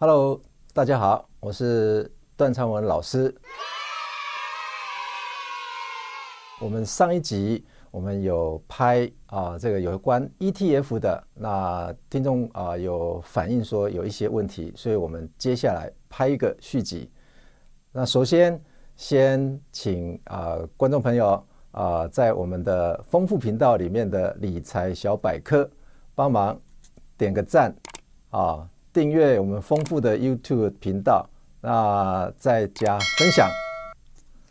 Hello，大家好，我是段昌文老师。我们上一集我们有拍啊，这个有关 ETF 的，那听众啊有反映说有一些问题，所以我们接下来拍一个续集。那首先先请啊观众朋友啊，在我们的丰富频道里面的理财小百科帮忙点个赞啊。订阅我们丰富的 YouTube 频道，那再加分享。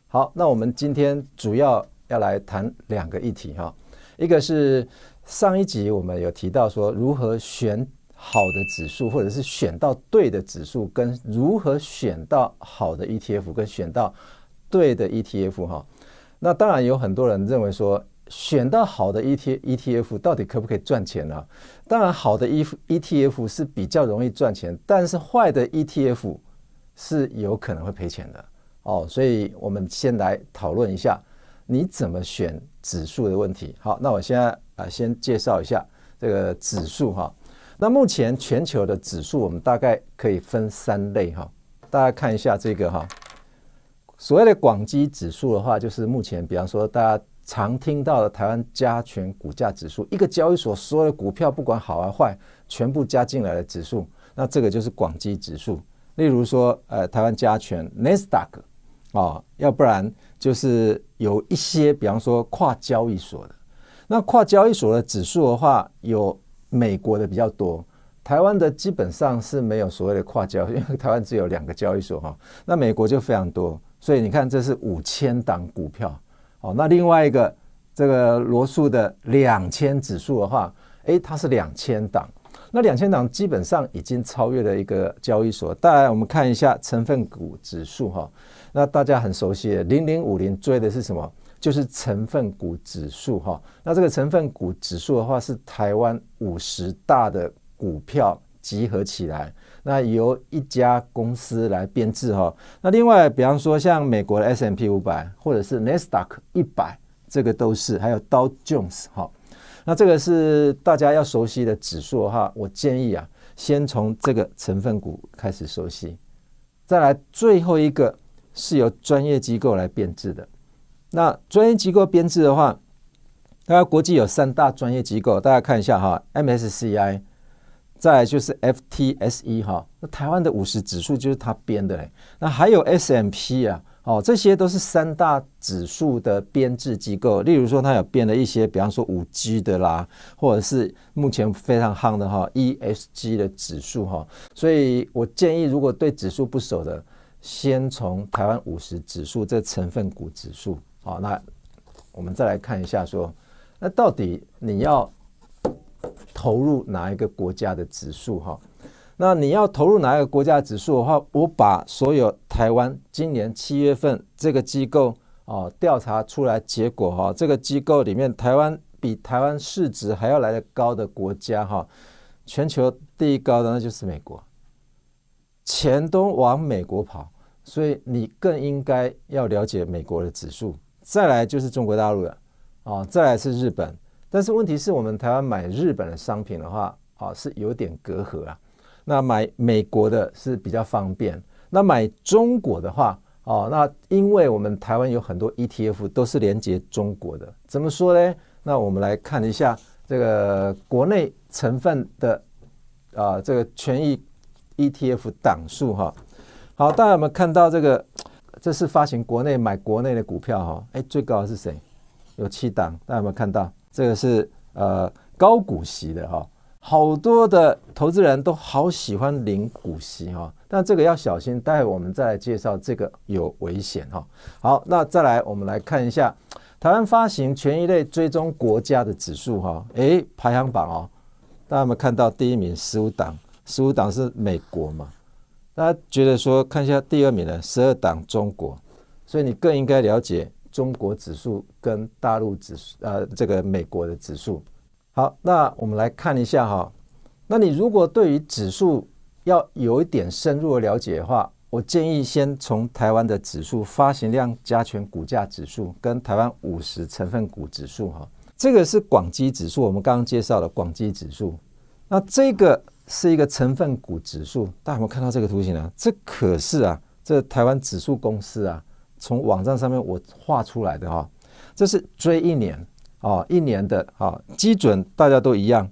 好，那我们今天主要要来谈两个议题哈，一个是上一集我们有提到说如何选好的指数，或者是选到对的指数，跟如何选到好的 ETF，跟选到对的 ETF 哈。那当然有很多人认为说。选到好的 E T E T F 到底可不可以赚钱呢？当然，好的 E E T F 是比较容易赚钱，但是坏的 E T F 是有可能会赔钱的哦。所以，我们先来讨论一下你怎么选指数的问题。好，那我现在啊，先介绍一下这个指数哈。那目前全球的指数，我们大概可以分三类哈。大家看一下这个哈，所谓的广基指数的话，就是目前，比方说大家。常听到的台湾加权股价指数，一个交易所所有的股票，不管好啊坏，全部加进来的指数，那这个就是广基指数。例如说，呃，台湾加权 n e s d a q k 要不然就是有一些，比方说跨交易所的。那跨交易所的指数的话，有美国的比较多，台湾的基本上是没有所谓的跨交，因为台湾只有两个交易所哈。那美国就非常多，所以你看，这是五千档股票。那另外一个这个罗素的两千指数的话，哎，它是两千档。那两千档基本上已经超越了一个交易所。当然，我们看一下成分股指数哈，那大家很熟悉的零零五零追的是什么？就是成分股指数哈。那这个成分股指数的话，是台湾五十大的股票集合起来。那由一家公司来编制哈，那另外，比方说像美国的 S M P 五百，或者是 Nasdaq 一百，这个都是还有 Dow Jones 哈，那这个是大家要熟悉的指数哈。我建议啊，先从这个成分股开始熟悉，再来最后一个是由专业机构来编制的。那专业机构编制的话，大家国际有三大专业机构，大家看一下哈，M S C I。再来就是 FTSE 哈，那台湾的五十指数就是它编的嘞。那还有 SMP 啊，哦，这些都是三大指数的编制机构。例如说，它有编了一些，比方说五 G 的啦，或者是目前非常夯的哈 ESG 的指数哈。所以我建议，如果对指数不熟的，先从台湾五十指数这成分股指数。好，那我们再来看一下，说那到底你要。投入哪一个国家的指数哈？那你要投入哪一个国家指数的话，我把所有台湾今年七月份这个机构哦调查出来结果哈，这个机构里面台湾比台湾市值还要来的高的国家哈，全球第一高的那就是美国，钱都往美国跑，所以你更应该要了解美国的指数，再来就是中国大陆了，啊，再来是日本。但是问题是我们台湾买日本的商品的话，啊，是有点隔阂啊。那买美国的是比较方便。那买中国的话，哦，那因为我们台湾有很多 ETF 都是连接中国的。怎么说呢？那我们来看一下这个国内成分的啊，这个权益 ETF 档数哈。好，大家有没有看到这个？这是发行国内买国内的股票哈。哎，最高是谁？有七档，大家有没有看到？这个是呃高股息的哈，好多的投资人都好喜欢领股息哈，但这个要小心，待会我们再来介绍这个有危险哈。好，那再来我们来看一下台湾发行权益类追踪国家的指数哈，诶，排行榜哦，大家有看到第一名十五档，十五档是美国嘛？大家觉得说看一下第二名呢，十二档中国，所以你更应该了解。中国指数跟大陆指数，呃，这个美国的指数。好，那我们来看一下哈。那你如果对于指数要有一点深入的了解的话，我建议先从台湾的指数发行量加权股价指数跟台湾五十成分股指数哈，这个是广基指数，我们刚刚介绍的广基指数。那这个是一个成分股指数，大家有看到这个图形啊？这可是啊，这台湾指数公司啊。从网站上面我画出来的哈，这是追一年啊一年的啊基准大家都一样，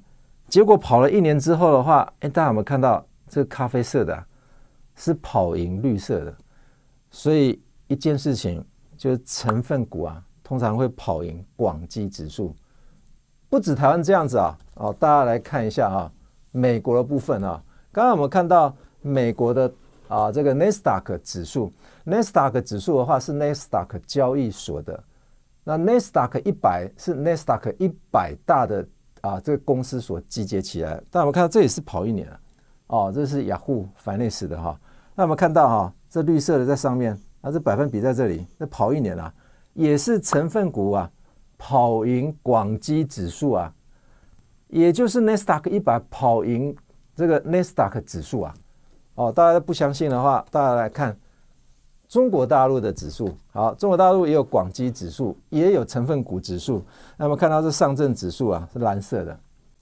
结果跑了一年之后的话，哎大家有没有看到这个咖啡色的，是跑赢绿色的，所以一件事情就是成分股啊通常会跑赢广基指数，不止台湾这样子啊哦大家来看一下啊，美国的部分啊，刚刚我们看到美国的啊这个 t 斯 c k 指数。n e t 斯达 k 指数的话是 n e t 斯达 k 交易所的，那 n e 纳斯达克一百是 n e 纳斯达克一百大的啊，这个公司所集结起来。但我们看到这也是跑一年了哦，这是雅虎反内斯的哈。那我们看到哈，这绿色的在上面，啊，这百分比在这里，那跑一年了，也是成分股啊，跑赢广基指数啊，也就是 n e 纳斯达克一百跑赢这个 n e t 斯达 k 指数啊。哦，大家不相信的话，大家来看。中国大陆的指数好，中国大陆也有广基指数，也有成分股指数。那么看到是上证指数啊，是蓝色的，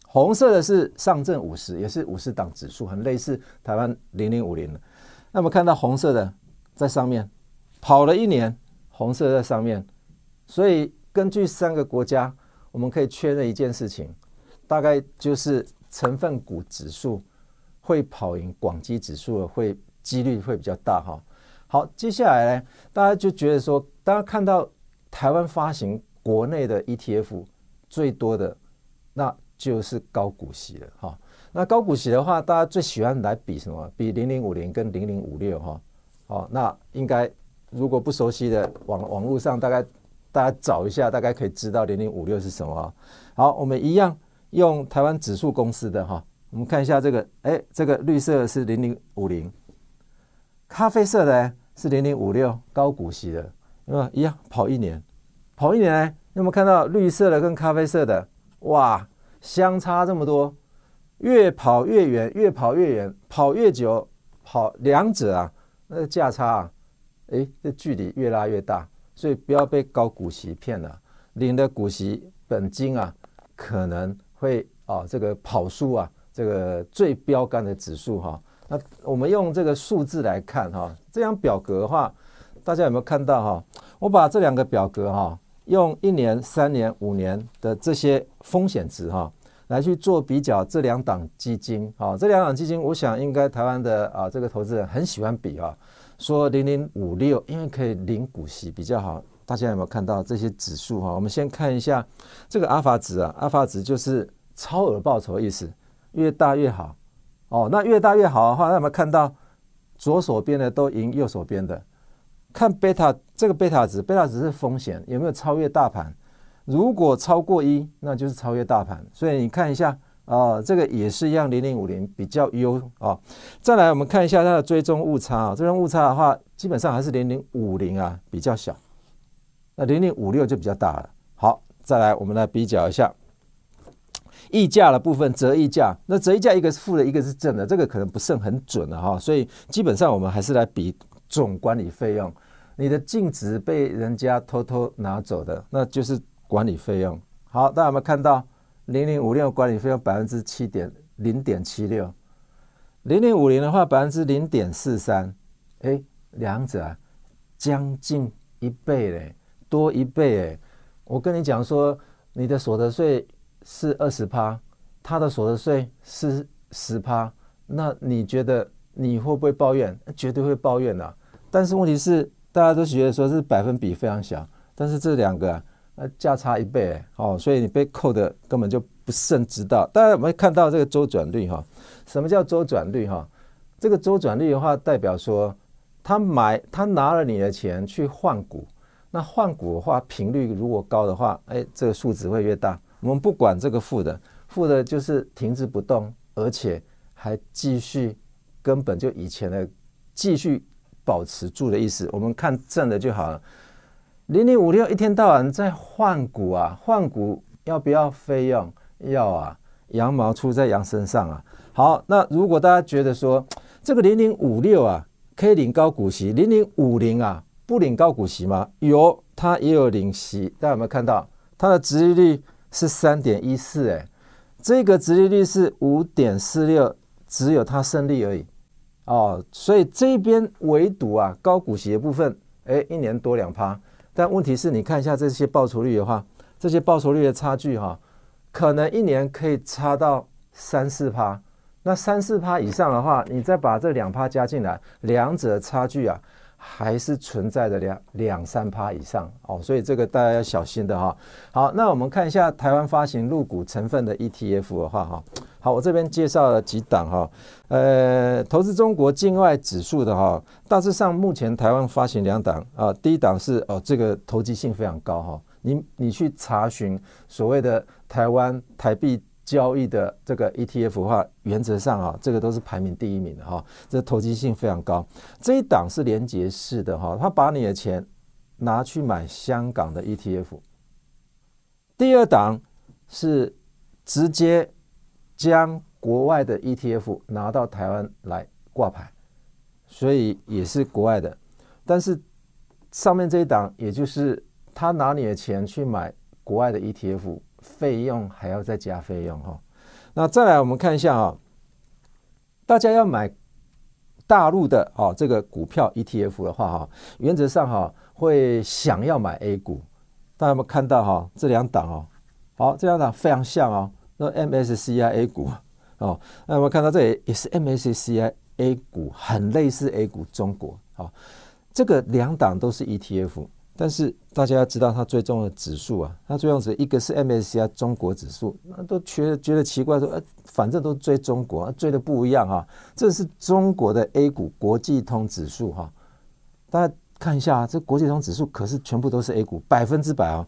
红色的是上证五十，也是五十档指数，很类似台湾零零五零的。那么看到红色的在上面跑了一年，红色在上面，所以根据三个国家，我们可以确认一件事情，大概就是成分股指数会跑赢广基指数的，会几率会比较大哈。好，接下来呢，大家就觉得说，大家看到台湾发行国内的 ETF 最多的，那就是高股息了哈。那高股息的话，大家最喜欢来比什么？比零零五零跟零零五六哈。好，那应该如果不熟悉的网网络上大概大家找一下，大概可以知道零零五六是什么。好，我们一样用台湾指数公司的哈，我们看一下这个，哎，这个绿色是零零五零，咖啡色的。四零零五六高股息的，那么一样跑一年，跑一年呢？有没有看到绿色的跟咖啡色的？哇，相差这么多，越跑越远，越跑越远，跑越久，跑两者啊，那个价差啊，哎，这距离越拉越大。所以不要被高股息骗了，领的股息本金啊，可能会啊这个跑输啊，这个最标杆的指数哈。那我们用这个数字来看哈，这张表格的话，大家有没有看到哈？我把这两个表格哈，用一年、三年、五年的这些风险值哈，来去做比较这两档基金哈，这两档基金，我想应该台湾的啊这个投资人很喜欢比啊，说零零五六，因为可以领股息比较好。大家有没有看到这些指数哈？我们先看一下这个阿尔法值啊，阿尔法值就是超额报酬意思，越大越好。哦，那越大越好的话，那我们看到左手边的都赢，右手边的看贝塔，这个贝塔值，贝塔值是风险有没有超越大盘？如果超过一，那就是超越大盘。所以你看一下啊，这个也是一样，零零五零比较优啊。再来我们看一下它的追踪误差啊，追踪误差的话，基本上还是零零五零啊比较小，那零零五六就比较大了。好，再来我们来比较一下。溢价的部分折溢价，那折溢价一个是负的，一个是正的，这个可能不甚很准的哈，所以基本上我们还是来比总管理费用。你的净值被人家偷偷拿走的，那就是管理费用。好，大家有没有看到？零零五六管理费用百分之七点零点七六，零零五零的话百分之零点四三，哎，两者啊将近一倍嘞，多一倍哎。我跟你讲说，你的所得税。是二十趴，他的所得税是十趴，那你觉得你会不会抱怨？绝对会抱怨的。但是问题是，大家都觉得说是百分比非常小，但是这两个啊价差一倍，哦，所以你被扣的根本就不甚知道。大家有没有看到这个周转率哈，什么叫周转率哈？这个周转率的话，代表说他买他拿了你的钱去换股，那换股的话频率如果高的话，哎，这个数值会越大。我们不管这个负的，负的就是停滞不动，而且还继续，根本就以前的继续保持住的意思。我们看正的就好了。零零五六一天到晚在换股啊，换股要不要费用？要啊，羊毛出在羊身上啊。好，那如果大家觉得说这个零零五六啊，可以领高股息，零零五零啊不领高股息吗？有，它也有领息，大家有没有看到它的殖利率？是三点一四哎，这个直利率是五点四六，只有它胜利而已，哦，所以这边唯独啊高股息的部分，哎一年多两趴，但问题是你看一下这些报酬率的话，这些报酬率的差距哈，可能一年可以差到三四趴，那三四趴以上的话，你再把这两趴加进来，两者差距啊。还是存在的两两三趴以上哦，所以这个大家要小心的哈。好，那我们看一下台湾发行入股成分的 ETF 的话哈。好，我这边介绍了几档哈。呃，投资中国境外指数的哈，大致上目前台湾发行两档啊。第一档是哦，这个投机性非常高哈。你你去查询所谓的台湾台币。交易的这个 ETF 的话，原则上啊，这个都是排名第一名的哈，这投机性非常高。这一档是连结式的哈，他把你的钱拿去买香港的 ETF。第二档是直接将国外的 ETF 拿到台湾来挂牌，所以也是国外的。但是上面这一档，也就是他拿你的钱去买国外的 ETF。费用还要再加费用哈，那再来我们看一下啊，大家要买大陆的哦这个股票 ETF 的话哈，原则上哈会想要买 A 股，大家有有看到哈这两档哦，好这两档非常像哦，那 MSCI A 股哦，那我看到这里也是 MSCI A 股，很类似 A 股中国，好这个两档都是 ETF。但是大家要知道，它重要的指数啊，它重要的一个是 MSCI 中国指数，那都觉得觉得奇怪，说呃，反正都追中国，追的不一样啊。这是中国的 A 股国际通指数哈，大家看一下，这国际通指数可是全部都是 A 股，百分之百啊。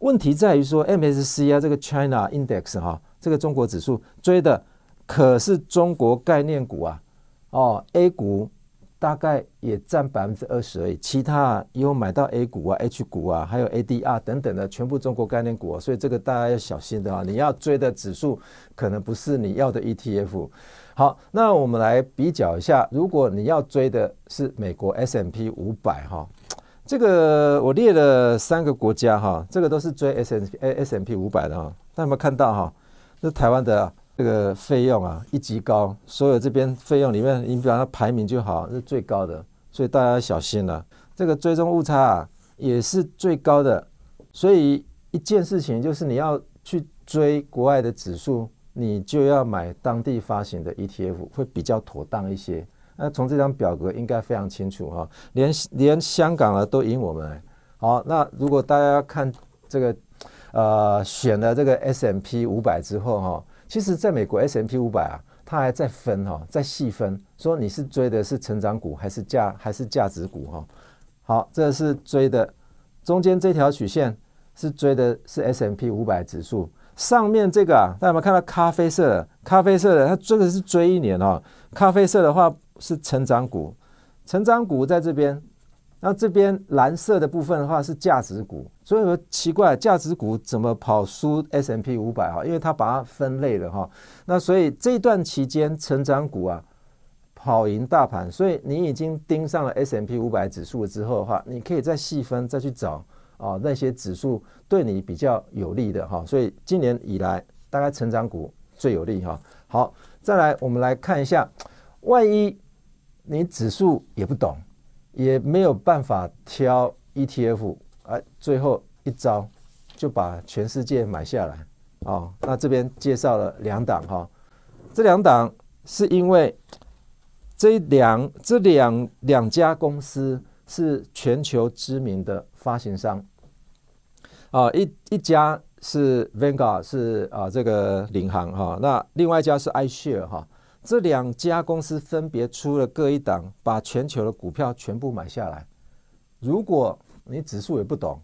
问题在于说 MSCI 这个 China Index 哈，这个中国指数追的可是中国概念股啊，哦，A 股。大概也占百分之二十而已，其他有买到 A 股啊、H 股啊，还有 ADR 等等的，全部中国概念股，所以这个大家要小心的啊！你要追的指数可能不是你要的 ETF。好，那我们来比较一下，如果你要追的是美国 S&P 五百哈，这个我列了三个国家哈，这个都是追 S&P S&P 五百的哈，大家有没有看到哈？这台湾的啊。这个费用啊，一级高，所有这边费用里面，你比方排名就好是最高的，所以大家要小心了。这个追踪误差啊也是最高的，所以一件事情就是你要去追国外的指数，你就要买当地发行的 ETF 会比较妥当一些。那从这张表格应该非常清楚哈，连连香港啊都赢我们。好，那如果大家看这个呃选了这个 S M P 五百之后哈。其实，在美国 S M P 五百啊，它还在分哈，在细分，说你是追的是成长股还是价还是价值股哈。好，这是追的，中间这条曲线是追的是 S M P 五百指数，上面这个啊，大家有没有看到咖啡色的？咖啡色的，它这个是追一年哦。咖啡色的话是成长股，成长股在这边。那这边蓝色的部分的话是价值股，所以说奇怪，价值股怎么跑输 S M P 五百哈？因为它把它分类了哈。那所以这段期间成长股啊跑赢大盘，所以你已经盯上了 S M P 五百指数之后的话，你可以再细分再去找啊那些指数对你比较有利的哈。所以今年以来大概成长股最有利哈。好，再来我们来看一下，万一你指数也不懂。也没有办法挑 ETF 啊，最后一招就把全世界买下来哦。那这边介绍了两档哈，这两档是因为这两这两两家公司是全球知名的发行商啊，一一家是 Vanguard 是啊这个领航哈，那另外一家是 iShare 哈。这两家公司分别出了各一档，把全球的股票全部买下来。如果你指数也不懂，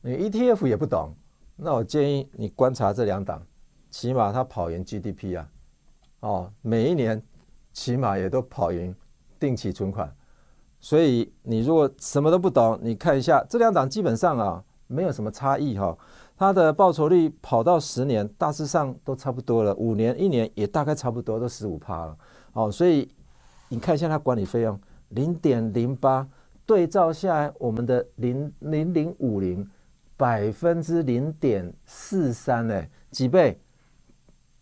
你 ETF 也不懂，那我建议你观察这两档，起码它跑赢 GDP 啊，哦，每一年起码也都跑赢定期存款。所以你如果什么都不懂，你看一下这两档基本上啊，没有什么差异哈。它的报酬率跑到十年，大致上都差不多了。五年、一年也大概差不多，都十五趴了。哦，所以你看一下它管理费用零点零八，对照下来我们的零零零五零百分之零点四三，呢，几倍？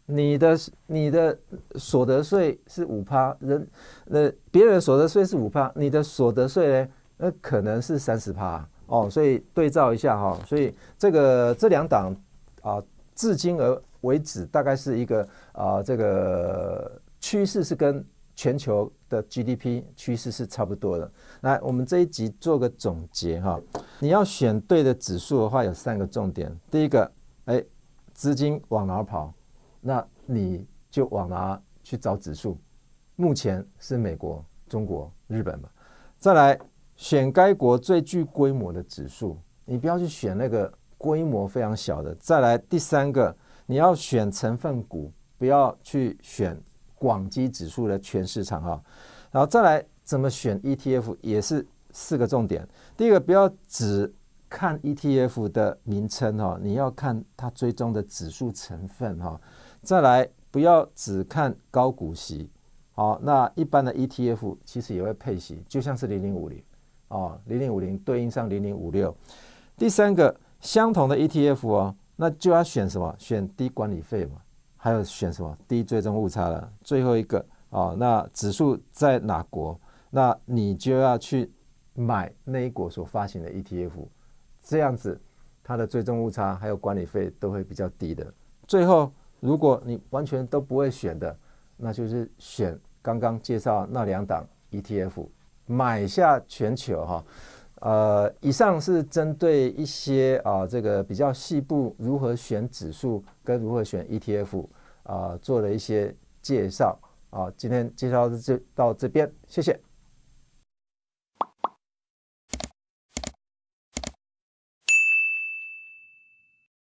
你的你的所得税是五趴，人呃别人所得税是五趴，你的所得税呢？那可能是三十趴。哦，所以对照一下哈，所以这个这两党啊，至今而为止，大概是一个啊，这个趋势是跟全球的 GDP 趋势是差不多的。来，我们这一集做个总结哈，你要选对的指数的话，有三个重点。第一个，哎，资金往哪跑，那你就往哪去找指数。目前是美国、中国、日本嘛。再来。选该国最具规模的指数，你不要去选那个规模非常小的。再来第三个，你要选成分股，不要去选广基指数的全市场哈，然后再来怎么选 ETF 也是四个重点。第一个不要只看 ETF 的名称哦，你要看它追踪的指数成分哈。再来不要只看高股息，好，那一般的 ETF 其实也会配息，就像是零零五零。哦，零零五零对应上零零五六，第三个相同的 ETF 哦，那就要选什么？选低管理费嘛，还有选什么？低最终误差了。最后一个哦，那指数在哪国？那你就要去买那一国所发行的 ETF，这样子它的最终误差还有管理费都会比较低的。最后，如果你完全都不会选的，那就是选刚刚介绍那两档 ETF。买下全球哈，呃，以上是针对一些啊这个比较细部如何选指数跟如何选 ETF 啊做了一些介绍啊，今天介绍就到这边，谢谢。